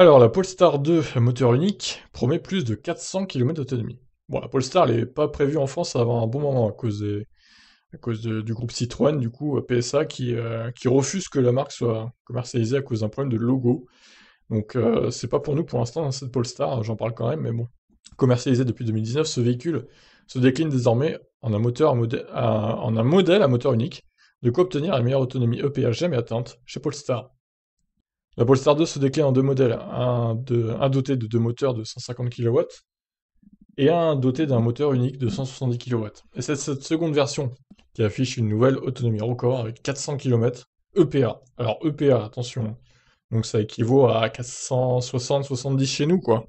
Alors, la Polestar 2, moteur unique, promet plus de 400 km d'autonomie. Bon, la Polestar, n'est pas prévue en France avant un bon moment à cause, cause du groupe Citroën, du coup, euh, PSA, euh, qui, refuse que la marque soit commercialisée à cause d'un problème de logo. Donc, euh, c'est pas pour nous pour l'instant, cette Polestar, hein, j'en parle quand même, mais bon. Commercialisé depuis 2019, ce véhicule se décline désormais en un, moteur en un modèle à moteur unique, de quoi obtenir la meilleure autonomie EPA jamais atteinte chez Polestar. La Polestar 2 se décline en deux modèles, un, doté de deux moteurs de 150 kW et un doté d'un moteur unique de 170 kW. Et c'est cette seconde version qui affiche une nouvelle autonomie record avec 400 km EPA. Alors EPA, attention, donc ça équivaut à 460-70 chez nous, quoi,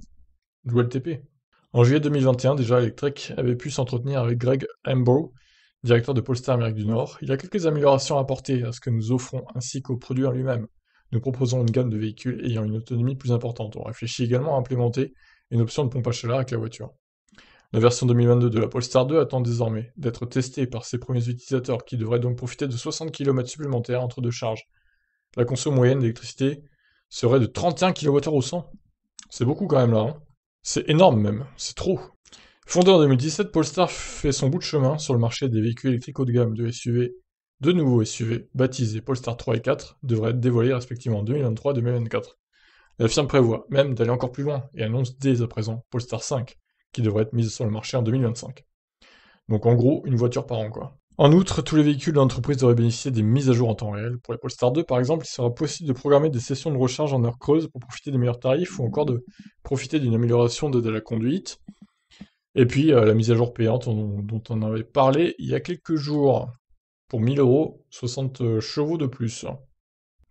ou TP. En juillet 2021, déjà, Electric avait pu s'entretenir avec Greg Embo, directeur de Polestar Amérique du Nord. Il a quelques améliorations à apporter à ce que nous offrons ainsi qu'au produit en lui-même nous proposons une gamme de véhicules ayant une autonomie plus importante. On réfléchit également à implémenter une option de pompe à chaleur avec la voiture. La version 2022 de la Polestar 2 attend désormais d'être testée par ses premiers utilisateurs qui devraient donc profiter de 60 km supplémentaires entre deux charges. La consommation moyenne d'électricité serait de 31 kWh au 100. C'est beaucoup quand même là. Hein. c'est énorme même, c'est trop. Fondée en 2017, Polestar fait son bout de chemin sur le marché des véhicules électriques haut de gamme, de SUV de nouveaux SUV, baptisés Polestar 3 et 4, devraient être dévoilés respectivement en 2023 2024. La firme prévoit même d'aller encore plus loin et annonce dès à présent Polestar 5, qui devrait être mise sur le marché en 2025. Donc en gros, une voiture par an quoi. En outre, tous les véhicules de l'entreprise devraient bénéficier des mises à jour en temps réel. Pour les Polestar 2, par exemple, il sera possible de programmer des sessions de recharge en heure creuse pour profiter des meilleurs tarifs ou encore de profiter d'une amélioration de, la conduite. Et puis euh, la mise à jour payante dont on avait parlé il y a quelques jours pour 1000 euros, 60 chevaux de plus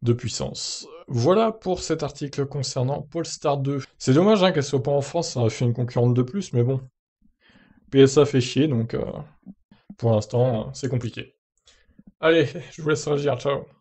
de puissance. Voilà pour cet article concernant Polestar 2. C'est dommage hein, qu'elle soit pas en France, ça aurait fait une concurrente de plus, mais bon. PSA fait chier, donc euh, pour l'instant, euh, c'est compliqué. Allez, je vous laisse réagir, ciao